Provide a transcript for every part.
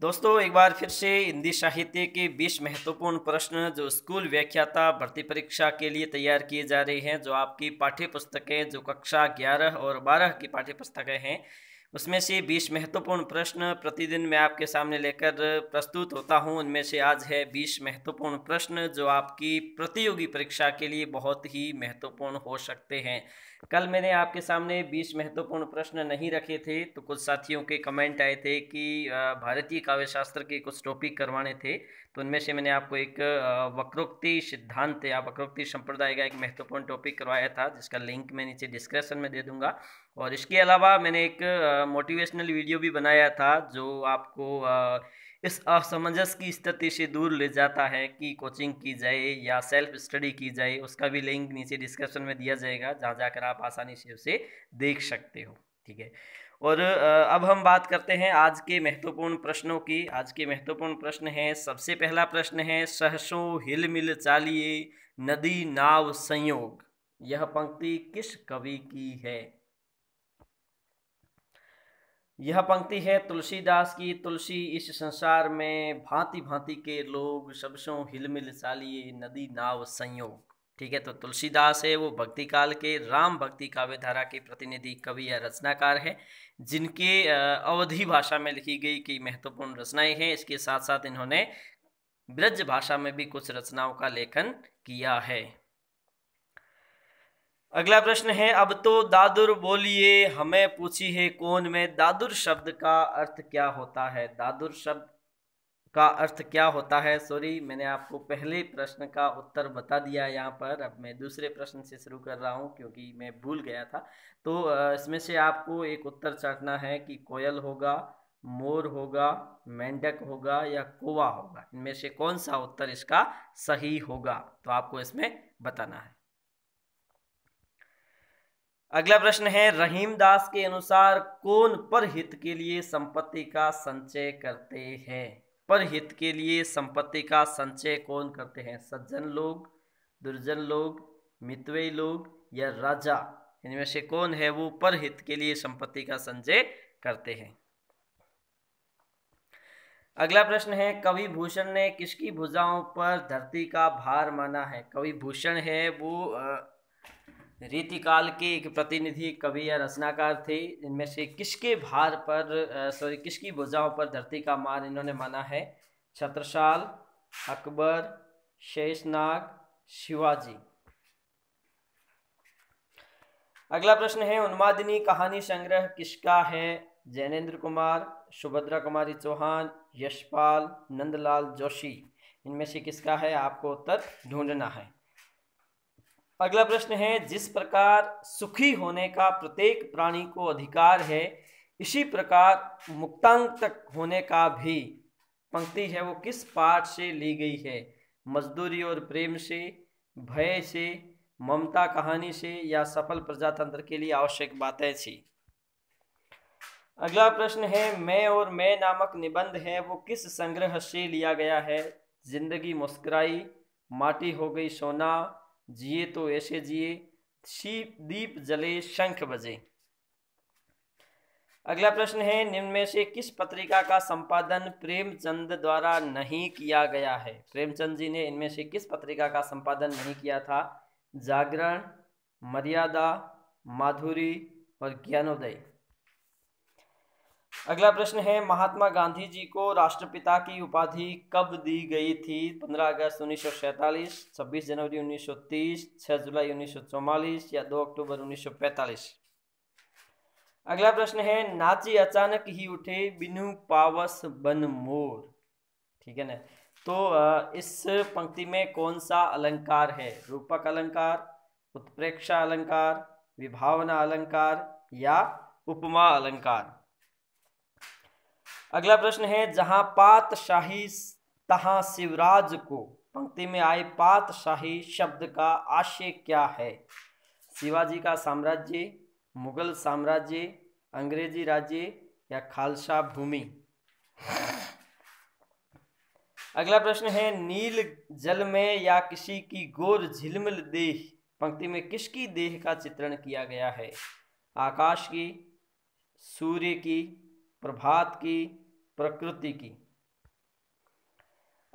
दोस्तों एक बार फिर से हिंदी साहित्य के बीस महत्वपूर्ण प्रश्न जो स्कूल व्याख्याता भर्ती परीक्षा के लिए तैयार किए जा रहे हैं जो आपकी पाठ्य पुस्तकें जो कक्षा 11 और 12 की पाठ्य पुस्तकें हैं उसमें से 20 महत्वपूर्ण प्रश्न प्रतिदिन मैं आपके सामने लेकर प्रस्तुत होता हूं उनमें से आज है 20 महत्वपूर्ण प्रश्न जो आपकी प्रतियोगी परीक्षा के लिए बहुत ही महत्वपूर्ण हो सकते हैं कल मैंने आपके सामने 20 महत्वपूर्ण प्रश्न नहीं रखे थे तो कुछ साथियों के कमेंट आए थे कि भारतीय काव्यशास्त्र के कुछ टॉपिक करवाने थे तो उनमें से मैंने आपको एक वक्रोक्ति सिद्धांत या वक्रोक्ति संप्रदाय का एक महत्वपूर्ण टॉपिक करवाया था जिसका लिंक मैं नीचे डिस्क्रिप्शन में दे दूंगा और इसके अलावा मैंने एक मोटिवेशनल वीडियो भी बनाया था जो आपको आ, इस असमंजस की स्थिति से दूर ले जाता है कि कोचिंग की जाए या सेल्फ स्टडी की जाए उसका भी लिंक नीचे डिस्क्रिप्शन में दिया जाएगा जहाँ जाकर आप आसानी से उसे देख सकते हो ठीक है और अब हम बात करते हैं आज के महत्वपूर्ण प्रश्नों की आज के महत्वपूर्ण प्रश्न हैं सबसे पहला प्रश्न है सहसो हिल मिल चालिए नदी नाव संयोग यह पंक्ति किस कवि की है यह पंक्ति है तुलसीदास की तुलसी इस संसार में भांति भांति के लोग सबसों हिलमिल सालिए नदी नाव संयोग ठीक है तो तुलसीदास है वो भक्ति काल के राम भक्ति काव्य धारा के प्रतिनिधि कवि या रचनाकार है जिनके अवधि भाषा में लिखी गई कई महत्वपूर्ण रचनाएं हैं इसके साथ साथ इन्होंने ब्रज भाषा में भी कुछ रचनाओं का लेखन किया है अगला प्रश्न है अब तो दादुर बोलिए हमें पूछी है कौन में दादुर शब्द का अर्थ क्या होता है दादुर शब्द का अर्थ क्या होता है सॉरी मैंने आपको पहले प्रश्न का उत्तर बता दिया यहाँ पर अब मैं दूसरे प्रश्न से शुरू कर रहा हूँ क्योंकि मैं भूल गया था तो इसमें से आपको एक उत्तर चाटना है कि कोयल होगा मोर होगा मेंढक होगा या कोवा होगा इनमें से कौन सा उत्तर इसका सही होगा तो आपको इसमें बताना है अगला प्रश्न है रहीम दास के अनुसार कौन पर हित के लिए संपत्ति का संचय करते हैं पर हित के लिए संपत्ति का संचय कौन करते हैं सज्जन लोग दुर्जन लोग मितवे लोग या राजा इनमें से कौन है वो पर हित के लिए संपत्ति का संचय करते हैं अगला प्रश्न है कवि भूषण ने किसकी भुजाओं पर धरती का भार माना है कवि भूषण है वो रीतिकाल के एक प्रतिनिधि कवि या रचनाकार थे इनमें से किसके भार पर सॉरी किसकी भुजाओं पर धरती का मान इन्होंने माना है छत्रशाल अकबर शेषनाग शिवाजी अगला प्रश्न है उन्मादिनी कहानी संग्रह किसका है जैनेन्द्र कुमार सुभद्रा कुमारी चौहान यशपाल नंदलाल जोशी इनमें से किसका है आपको उत्तर ढूंढना है अगला प्रश्न है जिस प्रकार सुखी होने का प्रत्येक प्राणी को अधिकार है इसी प्रकार मुक्तांग तक होने का भी पंक्ति है वो किस पाठ से ली गई है मजदूरी और प्रेम से भय से ममता कहानी से या सफल प्रजातंत्र के लिए आवश्यक बातें थी अगला प्रश्न है मैं और मैं नामक निबंध है वो किस संग्रह से लिया गया है जिंदगी मुस्कुराई माटी हो गई सोना जिए तो ऐसे जिए दीप जले शंख बजे अगला प्रश्न है निम्न में से किस पत्रिका का संपादन प्रेमचंद द्वारा नहीं किया गया है प्रेमचंद जी ने इनमें से किस पत्रिका का संपादन नहीं किया था जागरण मर्यादा माधुरी और ज्ञानोदय अगला प्रश्न है महात्मा गांधी जी को राष्ट्रपिता की उपाधि कब दी गई थी 15 अगस्त उन्नीस सौ सैंतालीस छब्बीस जनवरी तीस छह जुलाई चौवालीस या 2 अक्टूबर पैंतालीस अगला प्रश्न है नाची अचानक ही उठे बिनु पावस बन मोर ठीक है ना तो इस पंक्ति में कौन सा अलंकार है रूपक अलंकार उत्प्रेक्षा अलंकार विभावना अलंकार या उपमा अलंकार अगला प्रश्न है जहां पात शाही तहाँ शिवराज को पंक्ति में आए पात शाही शब्द का आशय क्या है शिवाजी का साम्राज्य मुगल साम्राज्य अंग्रेजी राज्य या खालसा भूमि अगला प्रश्न है नील जल में या किसी की गोर झिलमिल देह पंक्ति में किसकी देह का चित्रण किया गया है आकाश की सूर्य की प्रभात की प्रकृति की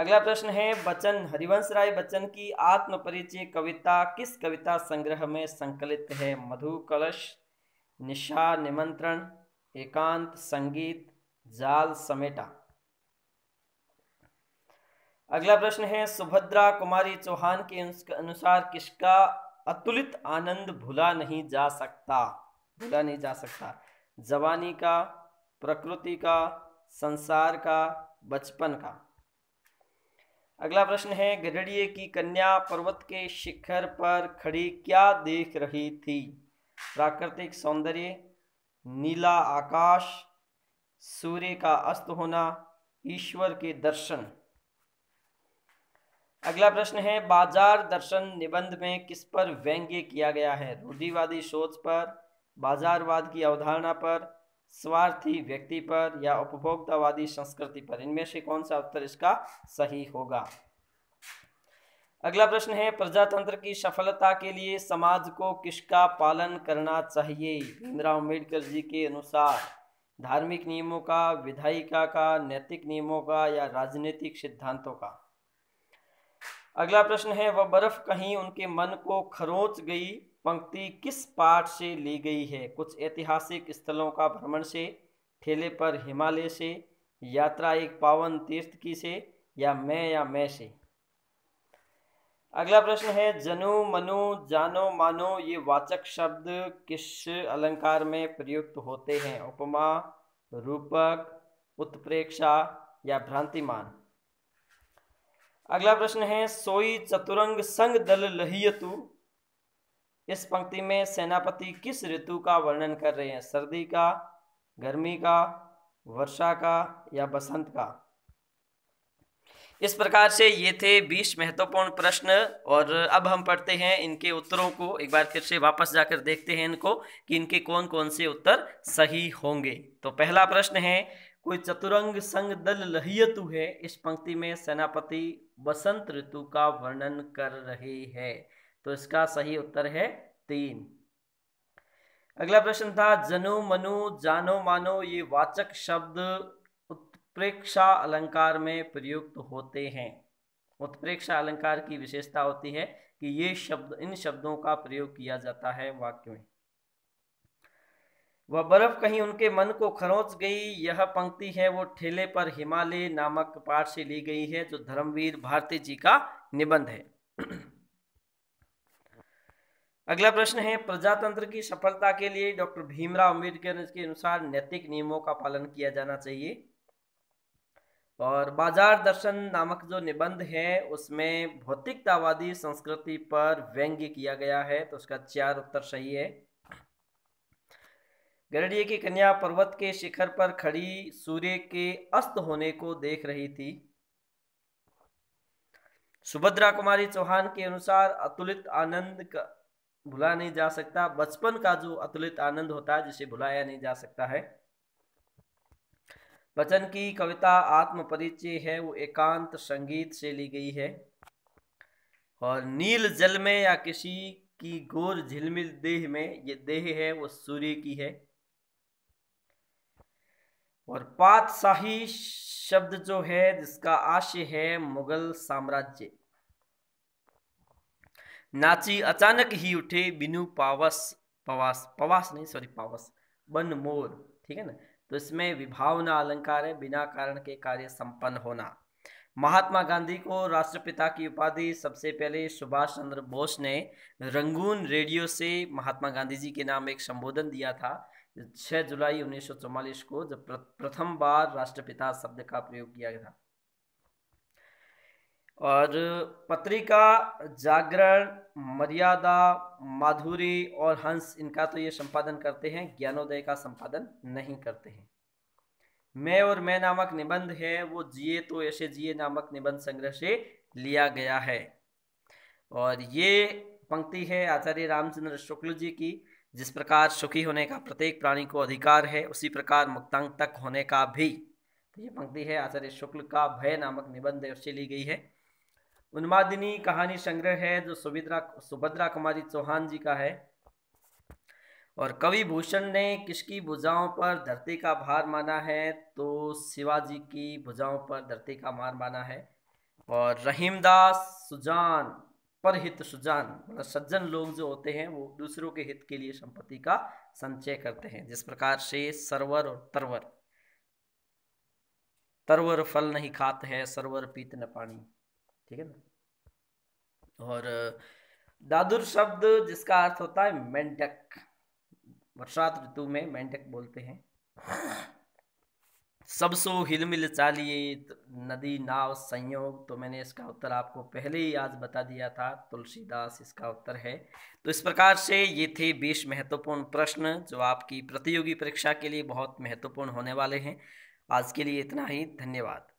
अगला प्रश्न है बच्चन हरिवंश राय बच्चन की आत्म परिचय कविता किस कविता संग्रह में संकलित है मधु कलश निशा निमंत्रण एकांत संगीत जाल समेटा अगला प्रश्न है सुभद्रा कुमारी चौहान के अनुसार किसका अतुलित आनंद भुला नहीं जा सकता भुला नहीं जा सकता जवानी का प्रकृति का संसार का बचपन का अगला प्रश्न है गिरडिये की कन्या पर्वत के शिखर पर खड़ी क्या देख रही थी प्राकृतिक सौंदर्य नीला आकाश सूर्य का अस्त होना ईश्वर के दर्शन अगला प्रश्न है बाजार दर्शन निबंध में किस पर व्यंग्य किया गया है रूढ़िवादी सोच पर बाजारवाद की अवधारणा पर स्वार्थी व्यक्ति पर या उपभोक्तावादी संस्कृति पर इनमें से कौन सा उत्तर इसका सही होगा अगला प्रश्न है प्रजातंत्र की सफलता के लिए समाज को किसका पालन करना चाहिए भीमराव अम्बेडकर जी के अनुसार धार्मिक नियमों का विधायिका का नैतिक नियमों का या राजनीतिक सिद्धांतों का अगला प्रश्न है वह बर्फ कहीं उनके मन को खरोच गई पंक्ति किस पाठ से ली गई है कुछ ऐतिहासिक स्थलों का भ्रमण से ठेले पर हिमालय से यात्रा एक पावन तीर्थ की से या मैं या मैं से अगला प्रश्न है जनु मनु जानो मानो ये वाचक शब्द किस अलंकार में प्रयुक्त होते हैं उपमा रूपक उत्प्रेक्षा या भ्रांतिमान अगला प्रश्न है सोई चतुरंग संग दल लहियतु इस पंक्ति में सेनापति किस ऋतु का वर्णन कर रहे हैं सर्दी का गर्मी का वर्षा का या बसंत का इस प्रकार से ये थे बीस महत्वपूर्ण प्रश्न और अब हम पढ़ते हैं इनके उत्तरों को एक बार फिर से वापस जाकर देखते हैं इनको कि इनके कौन कौन से उत्तर सही होंगे तो पहला प्रश्न है कोई चतुरंग संग दल लहियतु है इस पंक्ति में सेनापति बसंत ऋतु का वर्णन कर रहे हैं तो इसका सही उत्तर है तीन अगला प्रश्न था जनु मनु जानो मानो ये वाचक शब्द उत्प्रेक्षा अलंकार में प्रयुक्त होते हैं उत्प्रेक्षा अलंकार की विशेषता होती है कि ये शब्द इन शब्दों का प्रयोग किया जाता है वाक्य में वह बर्फ कहीं उनके मन को खरोच गई यह पंक्ति है वो ठेले पर हिमालय नामक पाठ से ली गई है जो धर्मवीर भारती जी का निबंध है अगला प्रश्न है प्रजातंत्र की सफलता के लिए डॉक्टर भीमराव अम्बेडकर के अनुसार नैतिक नियमों का पालन किया जाना चाहिए और बाजार दर्शन नामक जो निबंध है उसमें भौतिकतावादी संस्कृति पर व्यंग्य किया गया है तो उसका चार उत्तर सही है गरडिये की कन्या पर्वत के शिखर पर खड़ी सूर्य के अस्त होने को देख रही थी सुभद्रा कुमारी चौहान के अनुसार अतुलित आनंद भुला नहीं जा सकता बचपन का जो अतुलित आनंद होता है जिसे भुलाया नहीं जा सकता है बचन की कविता आत्म परिचय है वो एकांत संगीत से ली गई है और नील जल में या किसी की गोर झिलमिल देह में ये देह है वो सूर्य की है और पातशाही शब्द जो है जिसका आशय है मुगल साम्राज्य नाची अचानक ही उठे बिनु पावस पवास पवास नहीं सॉरी पावस बन मोर ठीक है ना तो इसमें विभावना अलंकार है बिना कारण के कार्य संपन्न होना महात्मा गांधी को राष्ट्रपिता की उपाधि सबसे पहले सुभाष चंद्र बोस ने रंगून रेडियो से महात्मा गांधी जी के नाम एक संबोधन दिया था 6 जुलाई उन्नीस को जब प्रथम बार राष्ट्रपिता शब्द का प्रयोग किया गया था और पत्रिका जागरण मर्यादा माधुरी और हंस इनका तो ये संपादन करते हैं ज्ञानोदय का संपादन नहीं करते हैं मैं और मैं नामक निबंध है वो जिए तो ऐसे जिए नामक निबंध संग्रह से लिया गया है और ये पंक्ति है आचार्य रामचंद्र शुक्ल जी की जिस प्रकार सुखी होने का प्रत्येक प्राणी को अधिकार है उसी प्रकार मुक्तांग तक होने का भी तो ये पंक्ति है आचार्य शुक्ल का भय नामक निबंध उससे ली गई है उन्मादिनी कहानी संग्रह है जो सुभद्रा सुभद्रा कुमारी चौहान जी का है और कवि भूषण ने किसकी भुजाओं पर धरती का भार माना है तो शिवाजी की भुजाओं पर धरती का मार माना है और रहीमदास सुजान पर हित सुजान मतलब सज्जन लोग जो होते हैं वो दूसरों के हित के लिए संपत्ति का संचय करते हैं जिस प्रकार से सरवर और तरवर तरवर फल नहीं खाते हैं सरवर पीत न पानी ठीक है ना और दादुर शब्द जिसका अर्थ होता है मेंढक वर्षात ऋतु में मेंढक बोलते हैं सबसो हिलमिल चालिए तो नदी नाव संयोग तो मैंने इसका उत्तर आपको पहले ही आज बता दिया था तुलसीदास इसका उत्तर है तो इस प्रकार से ये थे बीस महत्वपूर्ण प्रश्न जो आपकी प्रतियोगी परीक्षा के लिए बहुत महत्वपूर्ण होने वाले हैं आज के लिए इतना ही धन्यवाद